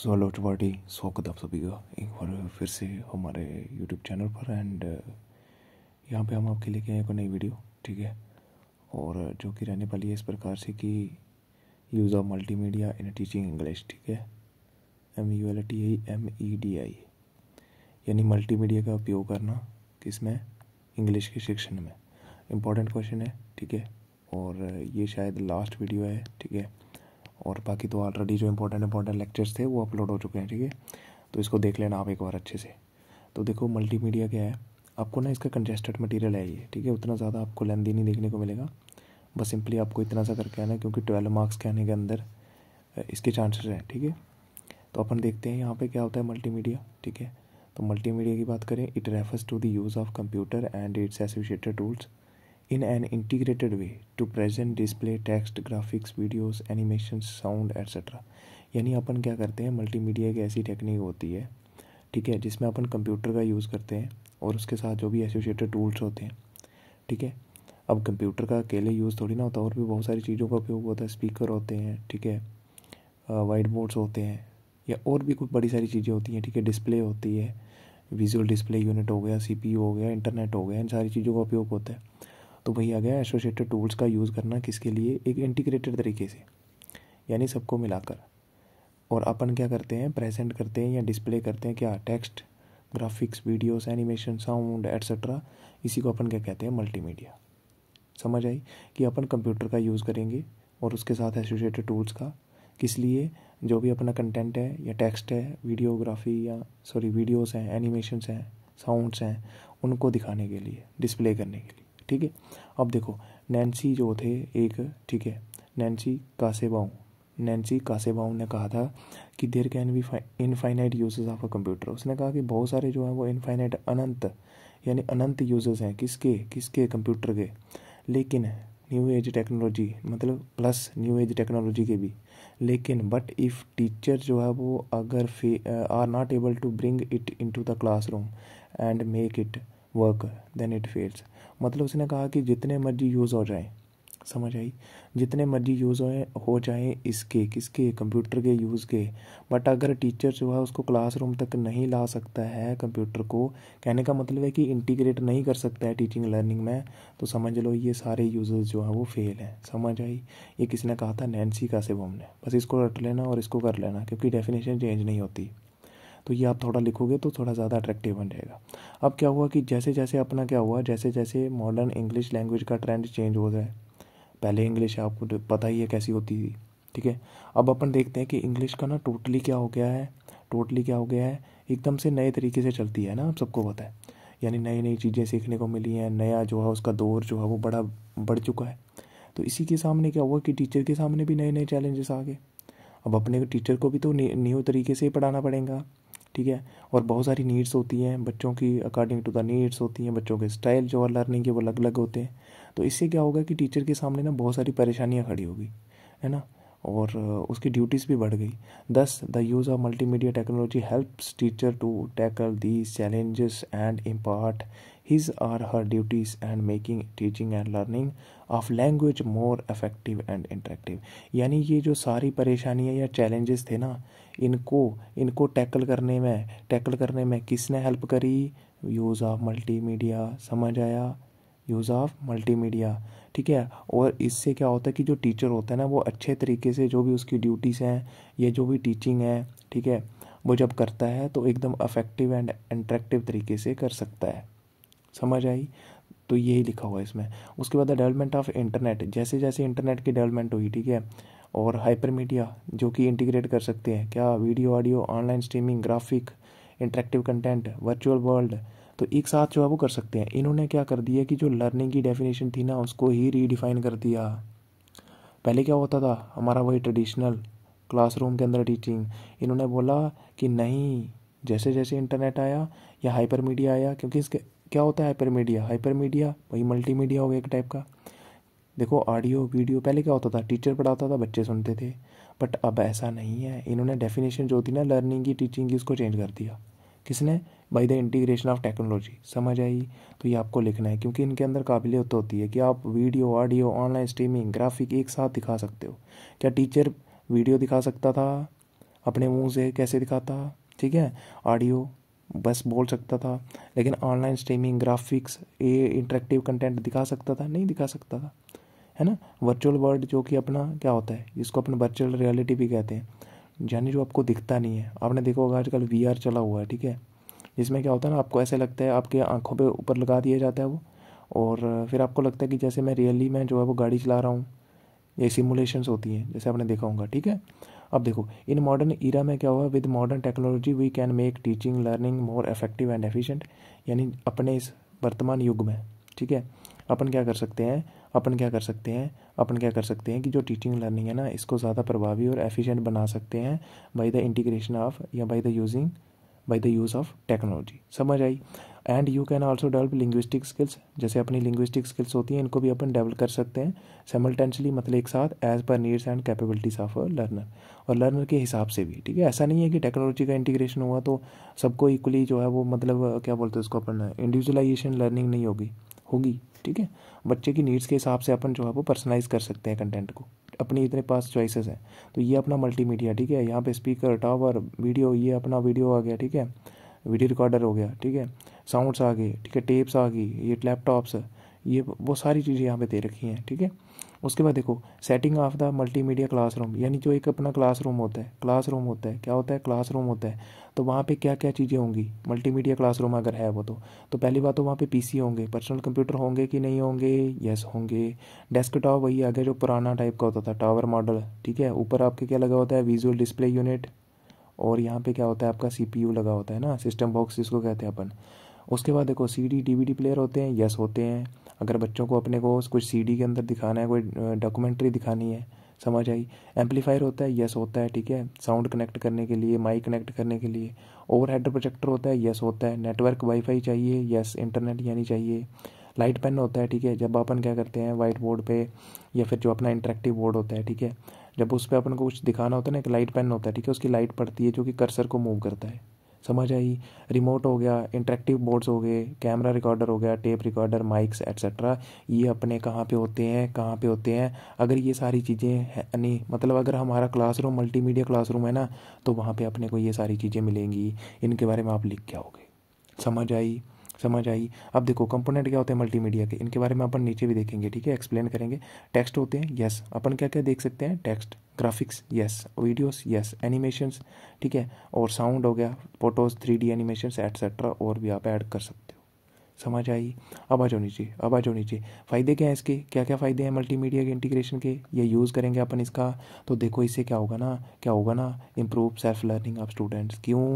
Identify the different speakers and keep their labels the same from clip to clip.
Speaker 1: so hello टुवाडी स्वागत आप सभी का एक बार फिर से हमारे यूट्यूब चैनल पर एंड uh, यहाँ पे हम आपके लिए गए एक नई वीडियो ठीक है और uh, जो कि रहने वाली है इस प्रकार से कि use of multimedia in teaching English ठीक है M U L T I M E D I यानी मल्टीमीडिया का उपयोग करना किस में इंग्लिश के शिक्षण में इम्पोर्टेंट क्वेश्चन है ठीक है और uh, ये शायद लास्ट वीडियो है ठीक है और बाकी तो ऑलरेडी जो इंपॉर्टेंट इंपॉर्टेंट लेक्चर्स थे वो अपलोड हो चुके हैं ठीक है तो इसको देख लेना आप एक बार अच्छे से तो देखो मल्टीमीडिया क्या है आपको ना इसका कंजेस्टेड मटेरियल है ये ठीक है उतना ज़्यादा आपको लेंदी नहीं देखने को मिलेगा बस सिंपली आपको इतना सा करके आना क्योंकि ट्वेल्व मार्क्स के आने के अंदर इसके चांसेस हैं ठीक है तो अपन देखते हैं यहाँ पे क्या होता है मल्टीमीडिया ठीक है तो मल्टीमीडिया की बात करें it refers to the use of computer and its associated tools in an integrated way to present display text graphics videos animations sound etc यानी अपन क्या करते हैं मल्टीमीडिया एक ऐसी टेक्निक होती है ठीक है जिसमें अपन कंप्यूटर का यूज़ करते हैं और उसके साथ जो भी एसोसिएटेड टूल्स होते हैं ठीक है अब कंप्यूटर का अकेले यूज़ थोड़ी ना होता और भी बहुत सारी चीज़ों का उपयोग होता है स्पीकर होते हैं ठीक है वाइट बोर्ड्स होते हैं या और भी कुछ बड़ी सारी चीज़ें होती हैं ठीक है डिस्प्ले होती है विजुअल डिस्प्ले यूनिट हो गया सीपीयू हो गया इंटरनेट हो गया इन सारी चीज़ों का उपयोग होता है तो वही आ गया एसोसिएटेड टूल्स का यूज़ करना किसके लिए एक इंटीग्रेटेड तरीके से यानी सबको मिलाकर और अपन क्या करते हैं प्रेजेंट करते हैं या डिस्प्ले करते हैं क्या text graphics videos animation sound etcetera इसी को अपन क्या कहते हैं मल्टीमीडिया समझ आई कि अपन कंप्यूटर का यूज़ करेंगे और उसके साथ एसोसिएटेड टूल्स का किस लिए जो भी अपना कंटेंट है या टेक्स्ट है वीडियोग्राफी या सॉरी वीडियोस हैं एनिमेशनस हैं साउंड्स हैं उनको दिखाने के लिए डिस्प्ले करने के लिए ठीक है अब देखो नैन्सी जो थे एक ठीक है नैन्सी कासेबाऊ नैन्सी कासेबाऊ ने कहा था कि there can be infinite uses of a computer उसने कहा कि बहुत सारे जो हैं वो इनफाइनाइट अनंत यानी अनंत यूजेस हैं किसके किसके कंप्यूटर के लेकिन न्यू एज टेक्नोलॉजी मतलब प्लस न्यू एज टेक्नोलॉजी के भी लेकिन बट इफ़ टीचर जो है वो अगर they are not able to bring it into the classroom and make it work then it fails मतलब उसने कहा कि जितने मर्जी यूज़ हो जाए समझ आई जितने मर्जी यूज़ होए हो जाए इसके किसके कंप्यूटर के यूज़ के बट अगर टीचर जो है उसको क्लासरूम तक नहीं ला सकता है कंप्यूटर को कहने का मतलब है कि इंटीग्रेट नहीं कर सकता है टीचिंग लर्निंग में तो समझ लो ये सारे यूज़र्स जो हैं वो फेल हैं समझ आई ये किसने कहा था नैन्सी का से ने बस इसको रट लेना और इसको कर लेना क्योंकि डेफिनेशन चेंज नहीं होती तो ये आप थोड़ा लिखोगे तो थोड़ा ज़्यादा अट्रैक्टिव बन जाएगा अब क्या हुआ कि जैसे जैसे अपना क्या हुआ जैसे जैसे मॉडर्न इंग्लिश लैंग्वेज का ट्रेंड चेंज हो जाए पहले इंग्लिश आपको तो पता ही है कैसी होती थी ठीक है अब अपन देखते हैं कि इंग्लिश का ना टोटली क्या हो गया है टोटली क्या हो गया है एकदम से नए तरीके से चलती है ना आप सबको पता है यानी नई नई चीज़ें सीखने को मिली हैं नया जो है उसका दौर जो है वो बड़ा बढ़ चुका है तो इसी के सामने क्या हुआ कि टीचर के सामने भी नए नए चैलेंजेस आ गए अब अपने टीचर को भी तो न्यू तरीके से ही पढ़ाना पड़ेगा ठीक है और बहुत सारी नीड्स होती हैं बच्चों की अकॉर्डिंग टू द नीड्स होती हैं बच्चों के स्टाइल जो है लर्निंग के वो अलग अलग होते हैं तो इससे क्या होगा कि टीचर के सामने ना बहुत सारी परेशानियाँ खड़ी होगी है ना और उसकी ड्यूटीज़ भी बढ़ गई thus the use of multimedia technology helps teacher to tackle these challenges and impart his or her duties and making teaching and learning of language more effective and interactive यानी ये जो सारी परेशानियाँ या चैलेंजेस थे ना इनको इनको टैकल करने में टैकल करने में किसने हेल्प करी यूज़ ऑफ मल्टीमीडिया समझ आया यूज़ ऑफ मल्टीमीडिया ठीक है और इससे क्या होता है कि जो टीचर होता है ना वो अच्छे तरीके से जो भी उसकी ड्यूटीज़ हैं या जो भी टीचिंग है ठीक है वो जब करता है तो एकदम अफेक्टिव एंड इंट्रेक्टिव तरीके से कर सकता है समझ आई तो यही लिखा हुआ है इसमें उसके बाद डेवलपमेंट ऑफ इंटरनेट जैसे जैसे इंटरनेट की डेवलपमेंट हुई ठीक है और हाइपर मीडिया जो कि इंटीग्रेट कर सकते हैं क्या video audio online streaming graphic interactive content virtual world तो एक साथ जो है वो कर सकते हैं इन्होंने क्या कर दिया कि जो लर्निंग की डेफिनेशन थी ना उसको ही रीडिफाइन कर दिया पहले क्या होता था हमारा वही ट्रेडिशनल क्लासरूम के अंदर टीचिंग इन्होंने बोला कि नहीं जैसे जैसे इंटरनेट आया या हाइपर मीडिया आया क्योंकि इसके क्या होता है हाइपरमीडिया हाइपरमीडिया वही मल्टीमीडिया हो गया एक टाइप का देखो ऑडियो वीडियो पहले क्या होता था टीचर पढ़ाता था बच्चे सुनते थे बट अब ऐसा नहीं है इन्होंने डेफिनेशन जो थी ना लर्निंग की टीचिंग की उसको चेंज कर दिया किसने by the integration of technology समझ आई तो ये आपको लिखना है क्योंकि इनके अंदर काबिलियत होती है कि आप video audio online streaming graphic एक साथ दिखा सकते हो क्या टीचर वीडियो दिखा सकता था अपने मुंह से कैसे दिखाता ठीक है ऑडियो बस बोल सकता था लेकिन ऑनलाइन स्ट्रीमिंग ग्राफिक्स ये इंटरेक्टिव कंटेंट दिखा सकता था नहीं दिखा सकता था है ना वर्चुअल वर्ल्ड जो कि अपना क्या होता है जिसको अपन वर्चुअल रियलिटी भी कहते हैं यानी जो आपको दिखता नहीं है आपने देखा होगा आजकल वी चला हुआ है ठीक है जिसमें क्या होता है ना आपको ऐसे लगता है आपके आँखों पर ऊपर लगा दिया जाता है वो और फिर आपको लगता है कि जैसे मैं रियली में जो है वो गाड़ी चला रहा हूँ ये सिमुलेशंस होती हैं जैसे आपने देखा होगा ठीक है अब देखो इन मॉडर्न ईरा में क्या हुआ with modern technology we can make teaching learning more effective and efficient यानी अपने इस वर्तमान युग में ठीक है अपन क्या कर सकते हैं अपन क्या कर सकते हैं अपन क्या कर सकते हैं कि जो टीचिंग लर्निंग है ना इसको ज़्यादा प्रभावी और एफिशिएंट बना सकते हैं बाय द इंटीग्रेशन ऑफ या by the using by the use of technology समझ आई and you can also develop linguistic skills जैसे अपनी लिंग्विस्टिक स्किल्स होती हैं इनको भी अपन डेवलप कर सकते हैं सेमल्टेंशली मतलब एक साथ as per needs and capabilities of a learner और लर्नर के हिसाब से भी ठीक है ऐसा नहीं है कि टेक्नोलॉजी का इंटीग्रेशन हुआ तो सबको इक्वली जो है वो मतलब क्या बोलते हैं उसको अपन इंडिविजुअलाइजेशन लर्निंग नहीं होगी होगी ठीक है बच्चे की नीड्स के हिसाब से अपन जो है वो पर्सनलाइज कर सकते हैं कंटेंट को अपनी इतने पास चॉइसेस हैं तो ये अपना मल्टीमीडिया ठीक है यहाँ पे स्पीकर टावर वीडियो ये अपना वीडियो आ गया ठीक है वीडियो रिकॉर्डर हो गया ठीक है साउंड्स आ गए ठीक है टेप्स आ गई ये लैपटॉप्स ये वो सारी चीज़ें यहाँ पे दे रखी हैं ठीक है उसके बाद देखो setting of the multimedia classroom यानी जो एक अपना क्लासरूम होता है क्लासरूम होता है क्या होता है क्लासरूम होता है तो वहाँ पे क्या क्या चीज़ें होंगी मल्टीमीडिया क्लासरूम अगर है वो तो तो पहली बात तो वहाँ पे पीसी होंगे पर्सनल कंप्यूटर होंगे कि नहीं होंगे यस होंगे डेस्कटॉप वही आ गया जो पुराना टाइप का होता था टावर मॉडल ठीक है ऊपर आपके क्या लगा होता है विजुअल डिस्प्ले यूनिट और यहाँ पे क्या होता है आपका सी लगा होता है ना सिस्टम बॉक्स जिसको कहते हैं अपन उसके बाद देखो सी डी प्लेयर होते हैं यस होते हैं अगर बच्चों को अपने को कुछ सीडी के अंदर दिखाना है कोई डॉक्यूमेंट्री दिखानी है समझ आई एम्पलीफायर होता है यस होता है ठीक है साउंड कनेक्ट करने के लिए माइक कनेक्ट करने के लिए ओवरहेड प्रोजेक्टर होता है यस होता है नेटवर्क वाईफाई चाहिए यस इंटरनेट यानी चाहिए लाइट पेन होता है ठीक है जब अपन क्या करते हैं वाइट बोर्ड पे या फिर जो अपना इंटरेक्टिव बोर्ड होता है ठीक है जब उस पर अपन को कुछ दिखाना होता है ना एक लाइट पेन होता है ठीक है उसकी लाइट पड़ती है जो कि कर्सर को मूव करता है समझ आई रिमोट हो गया इंटरेक्टिव बोर्ड्स हो गए कैमरा रिकॉर्डर हो गया टेप रिकॉर्डर माइक्स एट्सेट्रा ये अपने कहाँ पे होते हैं कहाँ पे होते हैं अगर ये सारी चीज़ें नहीं मतलब अगर हमारा क्लासरूम मल्टीमीडिया क्लासरूम है ना तो वहाँ पे अपने को ये सारी चीज़ें मिलेंगी इनके बारे में आप लिख के आओगे समझ आई समझ आई अब देखो कंपोनेंट क्या होते हैं मल्टीमीडिया के इनके बारे में अपन नीचे भी देखेंगे ठीक है एक्सप्लेन करेंगे टेक्स्ट होते हैं यस अपन क्या क्या देख सकते हैं text graphics yes videos yes animations ठीक है और साउंड हो गया photos three D animation etcetera और भी आप ऐड कर सकते हो समझ आई अब आ जाओ नीचे अब आ जाओ नीचे फ़ायदे क्या हैं इसके क्या क्या फ़ायदे हैं मल्टीमीडिया के इंटीग्रेशन के ये यूज़ करेंगे अपन इसका तो देखो इससे क्या होगा ना क्या होगा ना improve self learning of students क्यों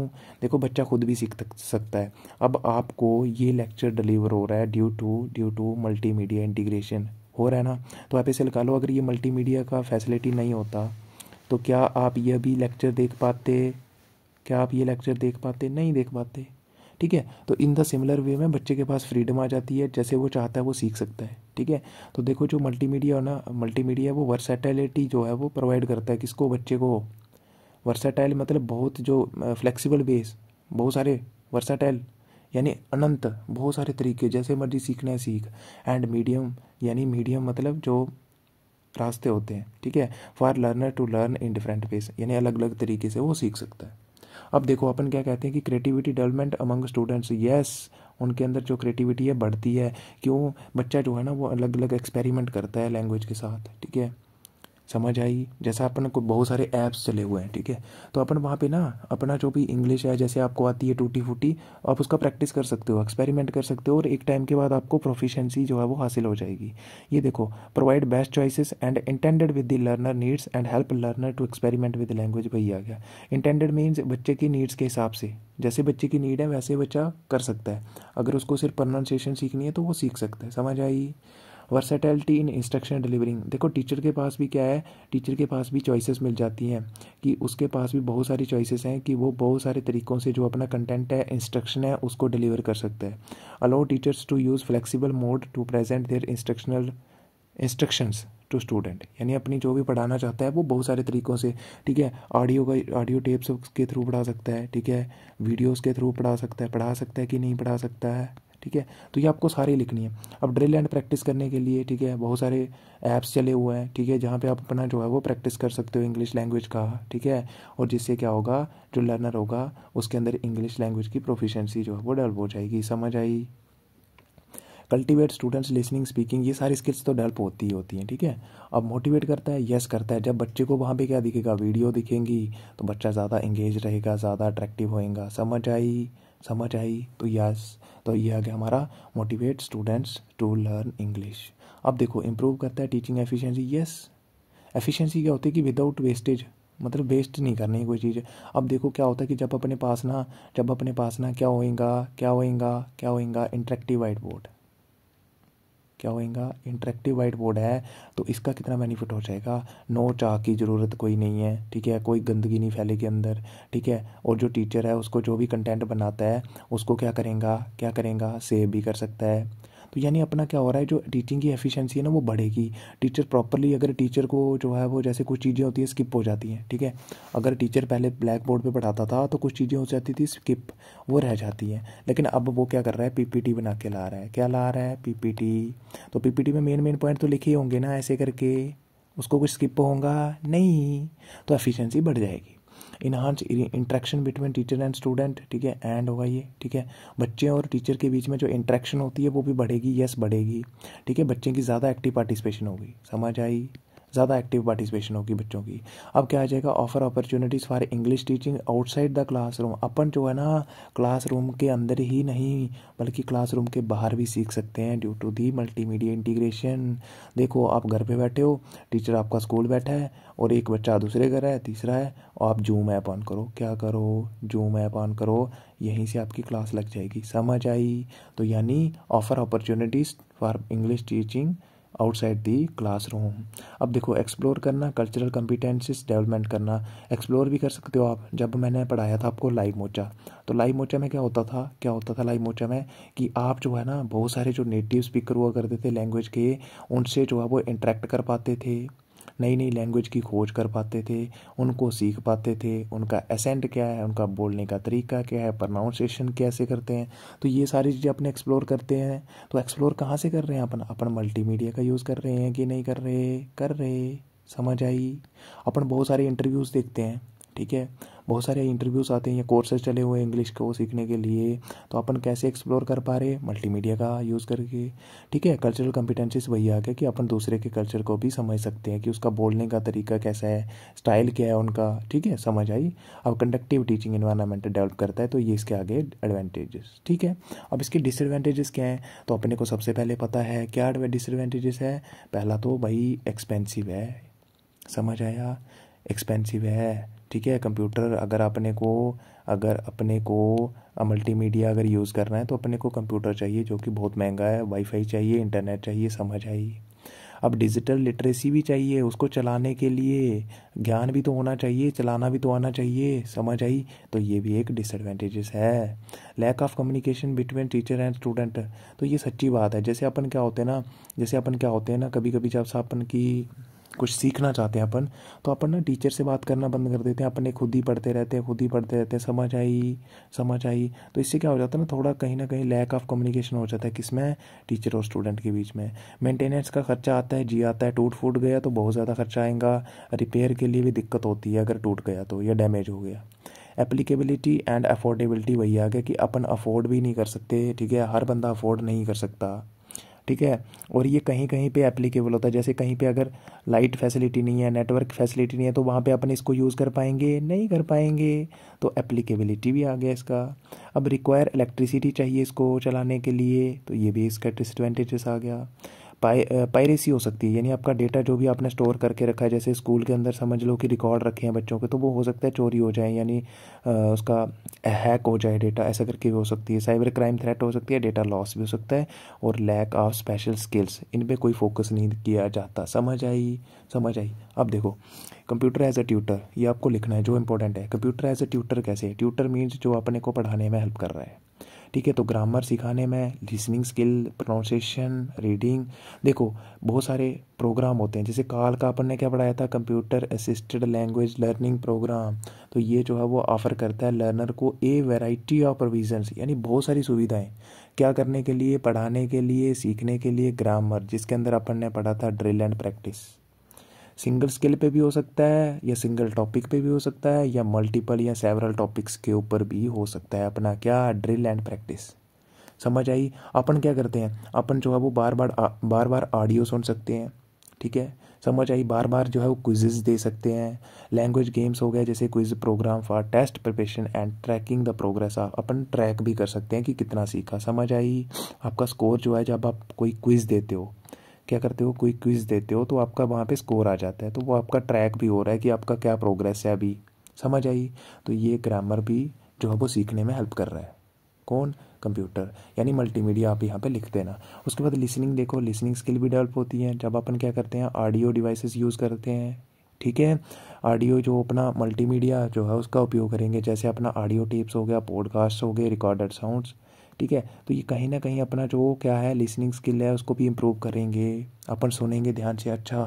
Speaker 1: देखो बच्चा खुद भी सीख सकता है अब आपको ये लेक्चर डिलीवर हो रहा है due to due to multi integration हो रहा है ना तो आप इसे निकालो अगर ये मल्टी का फैसिलिटी नहीं होता तो क्या आप यह भी लेक्चर देख पाते क्या आप ये लेक्चर देख पाते नहीं देख पाते ठीक है तो इन द सिमिलर वे में बच्चे के पास फ्रीडम आ जाती है जैसे वो चाहता है वो सीख सकता है ठीक है तो देखो जो मल्टीमीडिया ना मल्टीमीडिया वो वर्सेटाइलिटी जो है वो प्रोवाइड करता है किसको बच्चे को वर्सेटाइल मतलब बहुत जो फ्लेक्सिबल बेस बहुत सारे वर्सेटाइल यानी अनंत बहुत सारे तरीके जैसे मर्जी सीखना है सीख एंड मीडियम यानी मीडियम मतलब जो रास्ते होते हैं ठीक है for learner to learn in different ways यानी अलग अलग तरीके से वो सीख सकता है अब देखो अपन क्या कहते हैं कि creativity development among students yes उनके अंदर जो क्रिएटिविटी है बढ़ती है क्यों बच्चा जो है ना वो अलग अलग एक्सपेरिमेंट करता है लैंग्वेज के साथ ठीक है समझ आई जैसा अपन को बहुत सारे ऐप्स चले हुए हैं ठीक है तो अपन वहाँ पे ना अपना जो भी इंग्लिश है जैसे आपको आती है टूटी फूटी आप उसका प्रैक्टिस कर सकते हो एक्सपेरिमेंट कर सकते हो और एक टाइम के बाद आपको प्रोफिशेंसी जो है वो हासिल हो जाएगी ये देखो provide best choices and intended with the learner needs and help learner to experiment with language वही आ गया इंटेंडेड मीन्स बच्चे की नीड्स के हिसाब से जैसे बच्चे की नीड है वैसे बच्चा कर सकता है अगर उसको सिर्फ प्रोनाउंसिएशन सीखनी है तो वो सीख सकता है समझ आई वर्सेटैलिटी इन इंस्ट्रक्शन डिलीवरिंग देखो टीचर के पास भी क्या है टीचर के पास भी चॉइसेस मिल जाती हैं कि उसके पास भी बहुत सारी चॉइसेस हैं कि वो बहुत सारे तरीक़ों से जो अपना कंटेंट है इंस्ट्रक्शन है उसको डिलीवर कर सकता है allow teachers to use flexible mode to present their instructional instructions to student यानी अपनी जो भी पढ़ाना चाहता है वो बहुत सारे तरीक़ों से ठीक है ऑडियो का ऑडियो टेप्स के थ्रू पढ़ा सकता है ठीक है वीडियोस के थ्रू पढ़ा सकता है पढ़ा सकता है कि नहीं पढ़ा सकता है ठीक है तो ये आपको सारी लिखनी है अब ड्रिल एंड प्रैक्टिस करने के लिए ठीक है बहुत सारे ऐप्स चले हुए हैं ठीक है जहाँ पे आप अपना जो है वो प्रैक्टिस कर सकते हो इंग्लिश लैंग्वेज का ठीक है और जिससे क्या होगा जो लर्नर होगा उसके अंदर इंग्लिश लैंग्वेज की प्रोफिशेंसी जो है वो डेवलप हो जाएगी समझ आई कल्टीवेट स्टूडेंट्स लिसनिंग स्पीकिंग ये सारी स्किल्स तो डेवलप होती ही होती हैं ठीक है अब मोटिवेट करता है येस करता है जब बच्चे को वहाँ पे क्या दिखेगा वीडियो दिखेंगी तो बच्चा ज़्यादा इंगेज रहेगा ज़्यादा अट्रैक्टिव होएगा समझ आई समझ आई तो यस तो ये आ गया हमारा motivate students to learn English अब देखो इम्प्रूव करता है टीचिंग एफिशिएंसी यस एफिशिएंसी क्या होती है कि विदाउट वेस्टेज मतलब वेस्ट नहीं करनी कोई चीज़ अब देखो क्या होता है कि जब अपने पास ना जब अपने पास ना क्या होएगा क्या होएगा क्या होएगा इंटरेक्टिव वाइट बोर्ड क्या होएगा इंटरेक्टिव वाइट बोर्ड है तो इसका कितना बेनिफिट हो जाएगा नो चाक की ज़रूरत कोई नहीं है ठीक है कोई गंदगी नहीं फैलेगी अंदर ठीक है और जो टीचर है उसको जो भी कंटेंट बनाता है उसको क्या करेंगा क्या करेगा सेव भी कर सकता है तो यानी अपना क्या हो रहा है जो टीचिंग की एफिशिएंसी है ना वो बढ़ेगी टीचर प्रॉपरली अगर टीचर को जो है वो जैसे कुछ चीज़ें होती हैं स्किप हो जाती हैं ठीक है अगर टीचर पहले ब्लैक बोर्ड पर पढ़ाता था तो कुछ चीज़ें हो जाती थी स्किप वो रह जाती हैं लेकिन अब वो क्या कर रहा है पीपीटी बना के ला रहा है क्या ला रहा है पीपीटी तो पीपीटी में मेन मेन पॉइंट तो लिखे होंगे ना ऐसे करके उसको कुछ स्किप होगा नहीं तो एफिशिएंसी बढ़ जाएगी enhance interaction between teacher and student ठीक है एंड होगा ये ठीक है बच्चे और टीचर के बीच में जो इंट्रैक्शन होती है वो भी बढ़ेगी यस बढ़ेगी ठीक है बच्चे की ज़्यादा एक्टिव पार्टिसिपेशन होगी समझ आई ज़्यादा एक्टिव पार्टिसिपेशन होगी बच्चों की अब क्या आ जाएगा offer opportunities for English teaching outside the classroom अपन जो है ना क्लासरूम के अंदर ही नहीं बल्कि क्लासरूम के बाहर भी सीख सकते हैं due to the multi integration देखो आप घर पर बैठे हो टीचर आपका स्कूल बैठा है और एक बच्चा दूसरे घर है तीसरा है और आप जूम ऐप ऑन करो क्या करो जूम ऐप ऑन करो यहीं से आपकी क्लास लग जाएगी समझ आई तो यानी offer opportunities for English teaching outside the classroom अब देखो एक्सप्लोर करना कल्चरल कम्पिटेंसिस डेवलपमेंट करना एक्सप्लोर भी कर सकते हो आप जब मैंने पढ़ाया था आपको लाइव मोचा तो लाइव मोचा में क्या होता था क्या होता था लाइव मोचा में कि आप जो है ना बहुत सारे जो नेटिव स्पीकर हुआ करते थे लैंग्वेज के उनसे जो है वो इंटरेक्ट कर पाते थे नई नई लैंग्वेज की खोज कर पाते थे उनको सीख पाते थे उनका एसेंट क्या है उनका बोलने का तरीका क्या है प्रनाउंसिएशन कैसे करते हैं तो ये सारी चीज़ें अपने एक्सप्लोर करते हैं तो एक्सप्लोर कहाँ से कर रहे हैं अपन अपन मल्टीमीडिया का यूज़ कर रहे हैं कि नहीं कर रहे कर रहे समझ आई अपन बहुत सारे इंटरव्यूज़ देखते हैं ठीक है बहुत सारे इंटरव्यूज़ आते हैं या कोर्सेज चले हुए हैं इंग्लिश को सीखने के लिए तो अपन कैसे एक्सप्लोर कर पा रहे मल्टीमीडिया का यूज़ करके ठीक है कल्चरल कॉम्पिटेंसीज वही आ गया कि अपन दूसरे के कल्चर को भी समझ सकते हैं कि उसका बोलने का तरीका कैसा है स्टाइल क्या है उनका ठीक है समझ आई अब कंडक्टिव टीचिंग इन्वायरमेंट डेवलप करता है तो ये इसके आगे एडवांटेजेस ठीक है अब इसके डिसएडवांटेजेस क्या हैं तो अपने को सबसे पहले पता है क्या डिसएडवांटेजेस है पहला तो भाई एक्सपेंसिव है समझ आया एक्सपेंसिव है ठीक है कंप्यूटर अगर अपने को अगर अपने को मल्टीमीडिया अगर यूज़ करना है तो अपने को कंप्यूटर चाहिए जो कि बहुत महंगा है वाईफाई चाहिए इंटरनेट चाहिए समझ आई अब डिजिटल लिटरेसी भी चाहिए उसको चलाने के लिए ज्ञान भी तो होना चाहिए चलाना भी तो आना चाहिए समझ आई तो ये भी एक डिसएडवांटेजेस है lack of communication between teacher and student तो ये सच्ची बात है जैसे अपन क्या होते हैं ना जैसे अपन क्या होते हैं ना कभी कभी जब सा अपन की कुछ सीखना चाहते हैं अपन तो अपन ना टीचर से बात करना बंद कर देते हैं अपने खुद ही पढ़ते रहते हैं खुद ही पढ़ते रहते हैं समझ आई समझ आई तो इससे क्या हो जाता है ना थोड़ा कहीं ना कहीं लैक ऑफ कम्युनिकेशन हो जाता है किसमें टीचर और स्टूडेंट के बीच में मेंटेनेंस का खर्चा आता है जी आता है टूट फूट गया तो बहुत ज़्यादा खर्चा आएगा रिपेयर के लिए भी दिक्कत होती है अगर टूट गया तो या डैमेज हो गया एप्लीकेबिलिटी एंड अफोर्डेबिलिटी वही आ गया कि अपन अफोर्ड भी नहीं कर सकते ठीक है हर बंदा अफोर्ड नहीं कर सकता ठीक है और ये कहीं कहीं पे एप्लीकेबल होता है जैसे कहीं पे अगर लाइट फैसिलिटी नहीं है नेटवर्क फैसिलिटी नहीं है तो वहाँ पे अपन इसको यूज़ कर पाएंगे नहीं कर पाएंगे तो एप्लीकेबिलिटी भी आ गया इसका अब रिक्वायर इलेक्ट्रिसिटी चाहिए इसको चलाने के लिए तो ये भी इसका डिसडवेंटेजेस आ गया पायरेसी हो सकती है यानी आपका डेटा जो भी आपने स्टोर करके रखा है जैसे स्कूल के अंदर समझ लो कि रिकॉर्ड रखे हैं बच्चों के तो वो हो सकता है चोरी हो जाए यानी उसका हैक हो जाए डेटा ऐसा करके भी हो सकती है साइबर क्राइम थ्रेट हो सकती है डेटा लॉस भी हो सकता है और लैक ऑफ स्पेशल स्किल्स इन पर कोई फोकस नहीं किया जाता समझ आई समझ आई अब देखो कंप्यूटर एज अ ट्यूटर ये आपको लिखना है जो इंपॉर्टेंट है कंप्यूटर एज अ ट्यूटर कैसे ट्यूटर मीन्स जो अपने को पढ़ाने में हेल्प कर रहा है ठीक है तो ग्रामर सिखाने में लिसनिंग स्किल प्रोनाउंसिएशन रीडिंग देखो बहुत सारे प्रोग्राम होते हैं जैसे काल का अपन ने क्या पढ़ाया था computer assisted language learning program तो ये जो है वो ऑफ़र करता है लर्नर को ए वेराइटी ऑफ प्रोविजन यानी बहुत सारी सुविधाएं क्या करने के लिए पढ़ाने के लिए सीखने के लिए ग्रामर जिसके अंदर अपन ने पढ़ा था drill and practice single scale पे भी हो सकता है या सिंगल टॉपिक पे भी हो सकता है या मल्टीपल या सेवरल टॉपिक्स के ऊपर भी हो सकता है अपना क्या ड्रिल एंड प्रैक्टिस समझ आई अपन क्या करते हैं अपन जो है वो बार बार आ, बार बार ऑडियो सुन सकते हैं ठीक है समझ आई बार बार जो है वो क्विजेज दे सकते हैं लैंग्वेज गेम्स हो गए जैसे quiz program for test preparation and tracking the progress of अपन ट्रैक भी कर सकते हैं कि कितना सीखा समझ आई आपका स्कोर जो है जब आप कोई क्विज देते हो क्या करते हो कोई क्विज़ देते हो तो आपका वहाँ पे स्कोर आ जाता है तो वो आपका ट्रैक भी हो रहा है कि आपका क्या प्रोग्रेस है अभी समझ आई तो ये ग्रामर भी जो है वो सीखने में हेल्प कर रहा है कौन कंप्यूटर यानी मल्टीमीडिया आप यहाँ पे लिख देना उसके बाद लिसनिंग देखो लिसनिंग स्किल भी डेवलप होती है जब अपन क्या करते हैं ऑडियो डिवाइसेस यूज़ करते हैं ठीक है ऑडियो जो अपना मल्टीमीडिया जो है उसका उपयोग करेंगे जैसे अपना ऑडियो टिप्स हो गया पॉडकास्ट हो गए रिकॉर्डेड साउंड्स ठीक है तो ये कहीं ना कहीं अपना जो क्या है लिसनिंग स्किल है उसको भी इम्प्रूव करेंगे अपन सुनेंगे ध्यान से अच्छा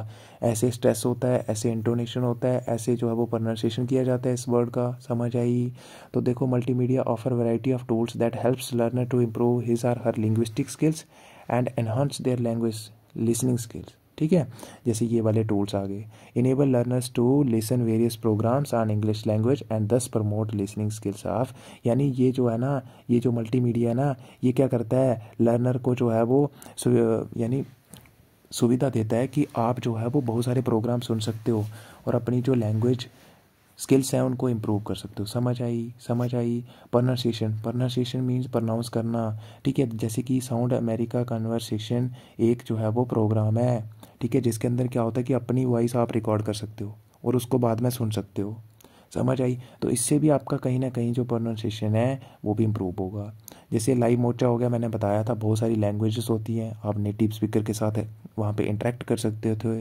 Speaker 1: ऐसे स्ट्रेस होता है ऐसे इंटोनेशन होता है ऐसे जो है वो प्रनाउंसिएशन किया जाता है इस वर्ड का समझ आई तो देखो multimedia offer variety of tools that helps learner to improve his or her linguistic skills and enhance their language listening skills ठीक है जैसे ये वाले टूल्स आ गए enable learners to listen various programs on English language and thus promote listening skills of यानी ये जो है ना ये जो मल्टीमीडिया है ना ये क्या करता है लर्नर को जो है वो यानी सुविधा देता है कि आप जो है वो बहुत सारे प्रोग्राम सुन सकते हो और अपनी जो लैंग्वेज स्किल्स हैं उनको इम्प्रूव कर सकते हो समझ आई समझ आई प्रनाउंसिएशन प्रनाउंसिएशन मीन्स प्रनाउंस करना ठीक है जैसे कि साउंड अमेरिका कन्वर्सेशन एक जो है वो प्रोग्राम है ठीक है जिसके अंदर क्या होता है कि अपनी वॉइस आप रिकॉर्ड कर सकते हो और उसको बाद में सुन सकते हो समझ आई तो इससे भी आपका कहीं ना कहीं जो प्रोनाउंसिएशन है वो भी इम्प्रूव होगा जैसे लाइव मोर्चा हो गया मैंने बताया था बहुत सारी लैंग्वेजेस होती हैं आप नेटिव स्पीकर के साथ वहाँ पे इंटरेक्ट कर सकते थे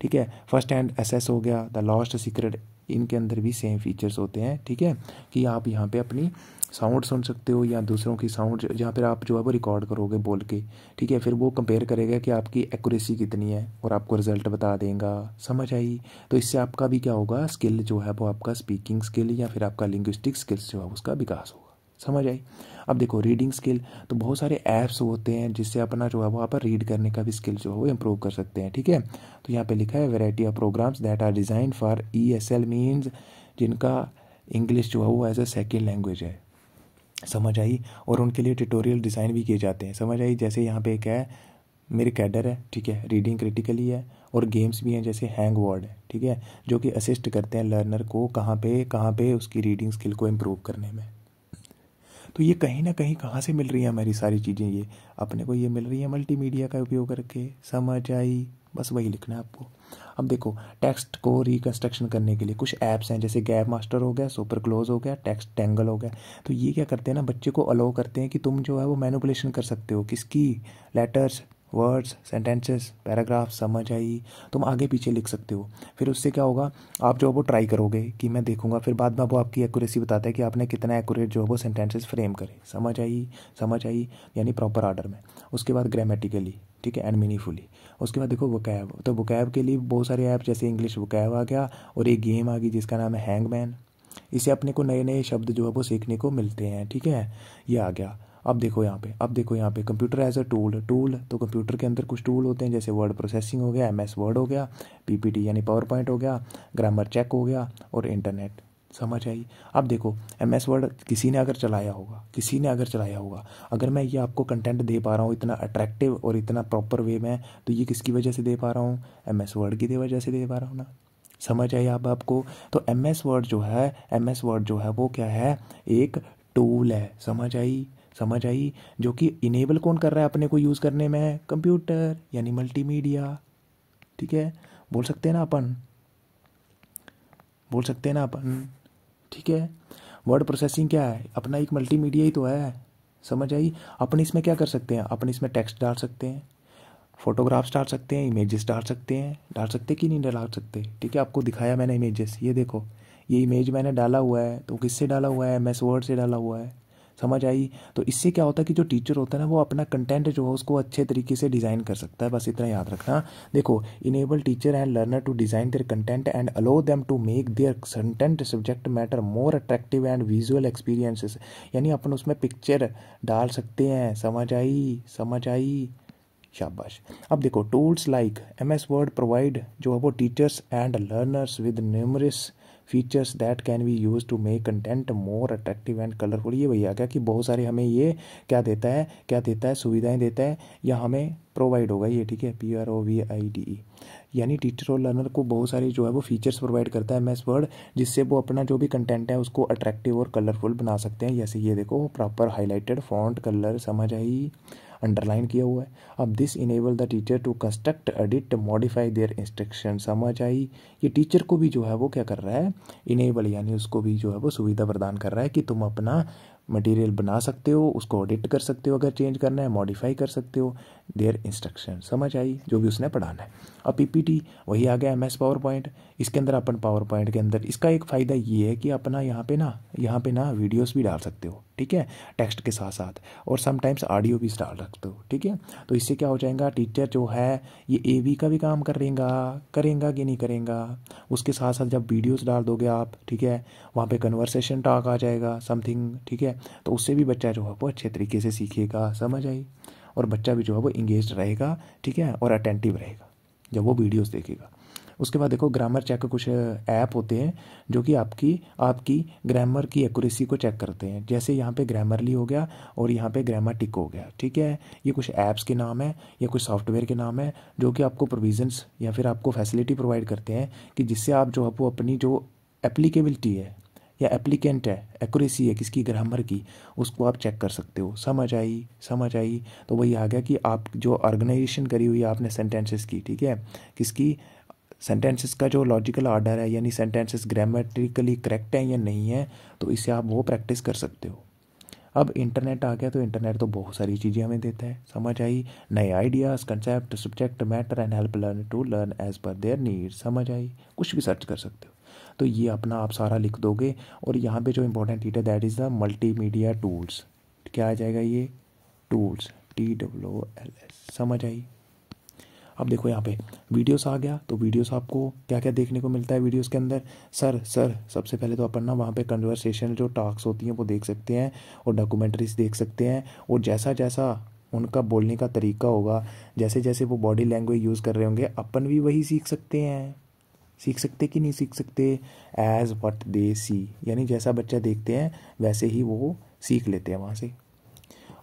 Speaker 1: ठीक है फर्स्ट हैंड एसेस हो गया द लॉस्ट सीक्रेट इनके अंदर भी सेम फीचर्स होते हैं ठीक है कि आप यहाँ पे अपनी साउंड सुन सकते हो या दूसरों की साउंड या फिर आप जो है वो रिकॉर्ड करोगे बोल के ठीक है फिर वो कंपेयर करेगा कि आपकी एक्यूरेसी कितनी है और आपको रिजल्ट बता देगा समझ आई तो इससे आपका भी क्या होगा स्किल जो है वो आपका स्पीकिंग स्किल या फिर आपका लिंग्विस्टिक स्किल्स जो है उसका विकास होगा समझ आई अब देखो रीडिंग स्किल तो बहुत सारे ऐप्स होते हैं जिससे अपना जो है वो आप रीड करने का भी स्किल जो है वो इम्प्रूव कर सकते हैं ठीक है तो यहाँ पे लिखा है variety of programs that are design for E S L means जिनका इंग्लिश जो है वो एज अ सेकेंड लैंग्वेज है समझ आई और उनके लिए ट्यूटोरियल डिज़ाइन भी किए जाते हैं समझ आई जैसे यहाँ पे एक है मेरे कैडर है ठीक है रीडिंग क्रिटिकली है और गेम्स भी हैं जैसे हैंग वर्ड है ठीक है जो कि असिस्ट करते हैं लर्नर को कहाँ पे कहाँ पे उसकी रीडिंग स्किल को इम्प्रूव करने में तो ये कहीं ना कहीं कहाँ से मिल रही है हमारी सारी चीज़ें ये अपने को ये मिल रही है मल्टीमीडिया का उपयोग करके समझ आई बस वही लिखना है आपको अब देखो टेक्स्ट को रिकन्स्ट्रक्शन करने के लिए कुछ ऐप्स हैं जैसे गैप मास्टर हो गया सुपर क्लोज हो गया टेक्स्ट टेंगल हो गया तो ये क्या करते हैं ना बच्चे को अलाउ करते हैं कि तुम जो है वो मैनुपलेशन कर सकते हो किसकी लेटर्स वर्ड्स सेंटेंसेस पैराग्राफ समझ आई तुम आगे पीछे लिख सकते हो फिर उससे क्या होगा आप जो है वो ट्राई करोगे कि मैं देखूंगा फिर बाद में वो आपकी एक्यूरेसी बताता है कि आपने कितना एक्यूरेट जो है वो सेंटेंसेस फ्रेम करे समझ आई समझ आई यानी प्रॉपर आर्डर में उसके बाद ग्रामेटिकली ठीक है एंड मीनिंगफुली उसके बाद देखो वकैब तो वकैब के लिए बहुत सारे ऐप जैसे इंग्लिश वकैब आ गया और एक गेम आ गई जिसका नाम है हैंगमैन इससे अपने को नए नए शब्द जो है वो सीखने को मिलते हैं ठीक है ये आ गया अब देखो यहाँ पे अब देखो यहाँ पे computer as a tool tool तो कंप्यूटर के अंदर कुछ टूल होते हैं जैसे वर्ड प्रोसेसिंग हो गया एम एस वर्ड हो गया पीपीटी यानी पावर पॉइंट हो गया ग्रामर चेक हो गया और इंटरनेट समझ आई अब देखो एम एस वर्ड किसी ने अगर चलाया होगा किसी ने अगर चलाया होगा अगर मैं ये आपको कंटेंट दे पा रहा हूँ इतना अट्रैक्टिव और इतना प्रॉपर वे में तो ये किसकी वजह से दे पा रहा हूँ एम एस वर्ड की वजह से दे पा रहा हूँ ना समझ आई अब आपको तो एम एस वर्ड जो है एम एस वर्ड जो है वो क्या है एक टूल है समझ आई समझ आई जो कि इनेबल कौन कर रहा है अपने को यूज़ करने में कंप्यूटर यानी मल्टीमीडिया ठीक है बोल सकते हैं ना अपन बोल सकते हैं ना अपन ठीक है वर्ड प्रोसेसिंग क्या है अपना एक मल्टीमीडिया ही तो है समझ आई अपन इसमें क्या कर सकते हैं अपन इसमें टेक्स्ट डाल सकते हैं फोटोग्राफ्स डाल सकते हैं इमेजेस डाल सकते हैं डाल सकते कि नहीं डाल सकते ठीक है आपको दिखाया मैंने इमेजेस ये देखो ये इमेज मैंने डाला हुआ है तो किससे डाला हुआ है एम एस वर्ड से डाला हुआ है समझ आई तो इससे क्या होता है कि जो टीचर होता है ना वो अपना कंटेंट जो है उसको अच्छे तरीके से डिज़ाइन कर सकता है बस इतना याद रखना देखो enable teacher and learner to design their content and allow them to make their content subject matter more attractive and visual experiences यानी अपन उसमें पिक्चर डाल सकते हैं समझ आई समझ आई शाबाश अब देखो tools like M S word provide जो है वो teachers and learners with numerous features that can be use to make content more attractive and colourful ये भैया क्या कि बहुत सारे हमें ये क्या देता है क्या देता है सुविधाएं देता है या हमें प्रोवाइड होगा ये ठीक है P R O V I D E यानी टीचर और लर्नर को बहुत सारी जो है वो फीचर्स प्रोवाइड करता है एम एस वर्ड जिससे वो अपना जो भी कंटेंट है उसको अट्रैक्टिव और कलरफुल बना सकते हैं जैसे ये देखो प्रॉपर हाईलाइटेड फॉन्ट कलर समझ आई अंडरलाइन किया हुआ है अब this enable the teacher to construct edit modify their instruction समझ आई ये टीचर को भी जो है वो क्या कर रहा है इनेबल यानी उसको भी जो है वो सुविधा प्रदान कर रहा है कि तुम अपना मटेरियल बना सकते हो उसको ऑडिट कर सकते हो अगर चेंज करना है मॉडिफाई कर सकते हो देयर इंस्ट्रक्शन समझ आई जो भी उसने पढ़ाना है अब पीपीटी वही आ गया एम एस पावर पॉइंट इसके अंदर अपन पावर पॉइंट के अंदर इसका एक फ़ायदा ये है कि अपना यहाँ पे ना यहाँ पे ना वीडियोस भी डाल सकते हो ठीक है टेक्स्ट के साथ साथ और समटाइम्स ऑडियो भी डाल सकते हो ठीक है तो इससे क्या हो जाएगा टीचर जो है ये ए वी का भी काम करेगा करेंगा कि नहीं करेंगा उसके साथ साथ जब वीडियोस डाल दोगे आप ठीक है वहाँ पे कन्वर्सेशन टॉक आ जाएगा समथिंग ठीक है तो उससे भी बच्चा जो है वो अच्छे तरीके से सीखेगा समझ आई और बच्चा भी जो है वो इंगेज रहेगा ठीक है और अटेंटिव रहेगा जब वो वीडियोस देखेगा उसके बाद देखो ग्रामर चेक के कुछ ऐप होते हैं जो कि आपकी आपकी ग्रामर की एक्यूरेसी को चेक करते हैं जैसे यहाँ पे ग्रामरली हो गया और यहाँ पे टिक हो गया ठीक है ये कुछ ऐप्स के नाम है या कुछ सॉफ्टवेयर के नाम है जो कि आपको प्रोविजंस या फिर आपको फैसिलिटी प्रोवाइड करते हैं कि जिससे आप जो है वो अपनी जो एप्लीकेबिलिटी है या एप्लीकेंट है एक्यूरेसी है किसकी ग्रामर की उसको आप चेक कर सकते हो समझ आई समझ आई तो वही आ गया कि आप जो ऑर्गेनाइजेशन करी हुई है आपने सेंटेंसेस की ठीक है किसकी सेंटेंसेस का जो लॉजिकल ऑर्डर है यानी सेंटेंसेस ग्रामेटिकली करेक्ट हैं या नहीं है तो इसे आप वो प्रैक्टिस कर सकते हो अब इंटरनेट आ गया तो इंटरनेट तो बहुत सारी चीज़ें हमें देता है समझ आई नए ideas concept subject matter and help learn to learn as per their need समझ आई कुछ भी सर्च कर सकते हो तो ये अपना आप सारा लिख दोगे और यहाँ पे जो इंपॉर्टेंट डीट है that is the multimedia tools क्या आ जाएगा ये tools T W L S समझ आई अब देखो यहाँ पे वीडियोस आ गया तो वीडियोस आपको क्या क्या देखने को मिलता है वीडियोस के अंदर सर सर सबसे पहले तो अपन ना वहाँ पे कन्वर्सेशन जो टास्क होती हैं वो देख सकते हैं और डॉक्यूमेंट्रीज देख सकते हैं और जैसा जैसा उनका बोलने का तरीका होगा जैसे जैसे वो बॉडी लैंग्वेज यूज़ कर रहे होंगे अपन भी वही सीख सकते हैं सीख सकते कि नहीं सीख सकते एज वट दे सी यानी जैसा बच्चा देखते हैं वैसे ही वो सीख लेते हैं वहाँ से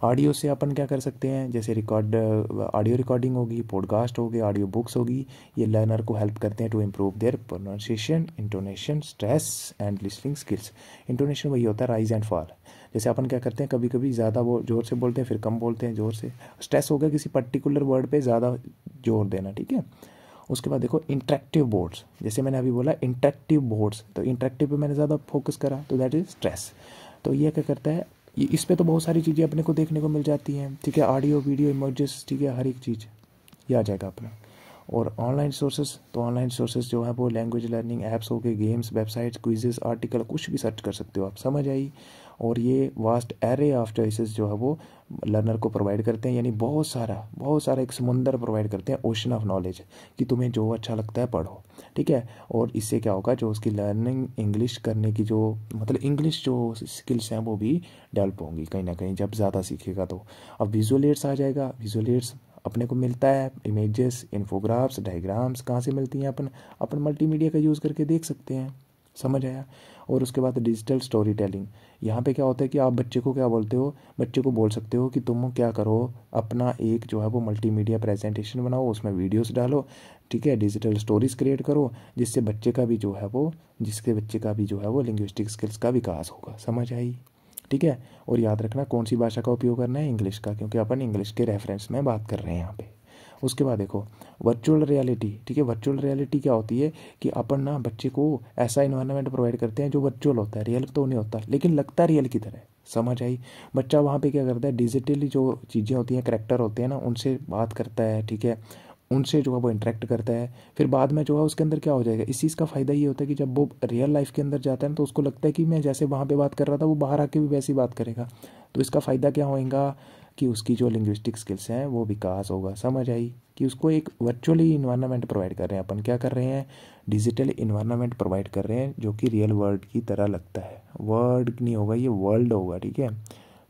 Speaker 1: ऑडियो से अपन क्या कर सकते हैं जैसे रिकॉर्ड ऑडियो रिकॉर्डिंग होगी पॉडकास्ट हो गए ऑडियो बुक्स होगी ये लर्नर को हेल्प करते हैं to improve their pronunciation intonation stress and listening skills intonation वही होता है राइज एंड फॉल जैसे अपन क्या करते हैं कभी कभी ज़्यादा वो जोर से बोलते हैं फिर कम बोलते हैं जोर से स्ट्रेस हो गया किसी पर्टिकुलर वर्ड पर ज़्यादा जोर देना ठीक है उसके बाद देखो इंट्रैक्टिव बोर्ड्स जैसे मैंने अभी बोला इंट्रैक्टिव बोर्ड्स तो इंट्रैक्टिव पे मैंने ज़्यादा फोकस करा तो दैट इज़ स्ट्रेस तो ये क्या करता है इस पर तो बहुत सारी चीज़ें अपने को देखने को मिल जाती हैं ठीक है ऑडियो वीडियो इमोजेस ठीक है हर एक चीज़ ये आ जाएगा अपना और ऑनलाइन सोर्सेज तो ऑनलाइन सोर्सेज जो है वो लैंग्वेज लर्निंग एप्स हो गए गेम्स वेबसाइट्स क्विजेज आर्टिकल कुछ भी सर्च कर सकते हो आप समझ आई और ये वास्ट एरे ऑफ चॉइसेस जो है वो लर्नर को प्रोवाइड करते हैं यानी बहुत सारा बहुत सारा एक समुंदर प्रोवाइड करते हैं ओशन ऑफ नॉलेज कि तुम्हें जो अच्छा लगता है पढ़ो ठीक है और इससे क्या होगा जो उसकी लर्निंग इंग्लिश करने की जो मतलब इंग्लिश जो स्किल्स हैं वो भी डेवलप होंगी कहीं ना कहीं जब ज़्यादा सीखेगा तो अब विजुअल एड्स आ जाएगा विजुअल एड्स अपने को मिलता है इमेजेस इन्फोग्राफ्स डायग्राम्स कहाँ से मिलती हैं अपन अपन मल्टीमीडिया का यूज़ करके देख सकते हैं समझ आया और उसके बाद डिजिटल स्टोरी टेलिंग यहाँ पे क्या होता है कि आप बच्चे को क्या बोलते हो बच्चे को बोल सकते हो कि तुम क्या करो अपना एक जो है वो मल्टीमीडिया प्रेजेंटेशन बनाओ उसमें वीडियोस डालो ठीक है डिजिटल स्टोरीज क्रिएट करो जिससे बच्चे का भी जो है वो जिसके बच्चे का भी जो है वो लिंग्विस्टिक स्किल्स का विकास होगा समझ आई ठीक है और याद रखना कौन सी भाषा का उपयोग करना है इंग्लिश का क्योंकि अपन इंग्लिश के रेफरेंस में बात कर रहे हैं यहाँ पर उसके बाद देखो वर्चुअल रियलिटी ठीक है वर्चुअल रियलिटी क्या होती है कि अपन ना बच्चे को ऐसा इन्वायरमेंट प्रोवाइड करते हैं जो वर्चुअल होता है रियल तो नहीं होता लेकिन लगता रियल की तरह समझ आई बच्चा वहाँ पे क्या करता है डिजिटली जो चीज़ें होती हैं करेक्टर होते हैं ना उनसे बात करता है ठीक है उनसे जो है वो इंटरेक्ट करता है फिर बाद में जो है उसके अंदर क्या हो जाएगा इस चीज़ का फ़ायदा ये होता है कि जब वो रियल लाइफ के अंदर जाता है तो उसको लगता है कि मैं जैसे वहाँ पे बात कर रहा था वो बाहर आके भी वैसी बात करेगा तो इसका फ़ायदा क्या होएगा कि उसकी जो लिंग्विस्टिक स्किल्स हैं वो विकास होगा समझ आई कि उसको एक वर्चुअली इन्वायरमेंट प्रोवाइड कर रहे हैं अपन क्या कर रहे हैं डिजिटल इन्वायरमेंट प्रोवाइड कर रहे हैं जो कि रियल वर्ल्ड की तरह लगता है वर्ड नहीं होगा ये वर्ल्ड होगा ठीक है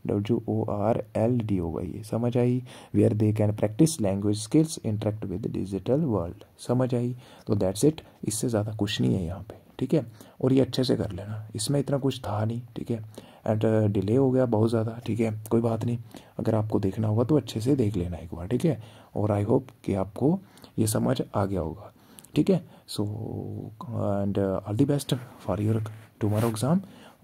Speaker 1: W O R L D होगा ये समझ आई are they can practice language skills interact with digital world समझ आई तो दैट्स इट इससे ज़्यादा कुछ नहीं है यहाँ पे ठीक है और ये अच्छे से कर लेना इसमें इतना कुछ था नहीं ठीक है एंड डिले uh, हो गया बहुत ज़्यादा ठीक है कोई बात नहीं अगर आपको देखना होगा तो अच्छे से देख लेना एक बार ठीक है और आई होप कि आपको ये समझ आ गया होगा ठीक है so and all the best for your tomorrow exam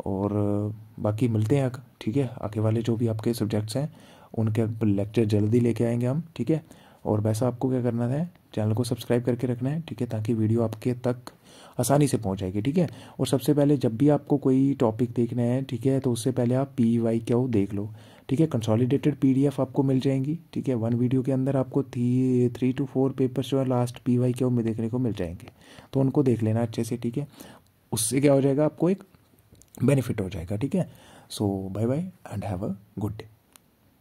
Speaker 1: और uh, बाकी मिलते हैं ठीक है आगे वाले जो भी आपके सब्जेक्ट्स हैं उनके लेक्चर जल्दी लेके आएंगे हम ठीक है और वैसा आपको क्या करना है चैनल को सब्सक्राइब करके रखना है ठीक है ताकि वीडियो आपके तक आसानी से पहुंच जाएगी ठीक है और सबसे पहले जब भी आपको कोई टॉपिक देखना है ठीक है तो उससे पहले आप पी वाई e क्या हो देख लो ठीक है कंसोलिडेटेड पीडीएफ आपको मिल जाएंगी ठीक है वन वीडियो के अंदर आपको three three two four papers जो है लास्ट पी वाई में देखने को मिल जाएंगे तो उनको देख लेना अच्छे से ठीक है उससे क्या हो जाएगा आपको एक बेनिफिट हो जाएगा ठीक है so bye bye and have a good day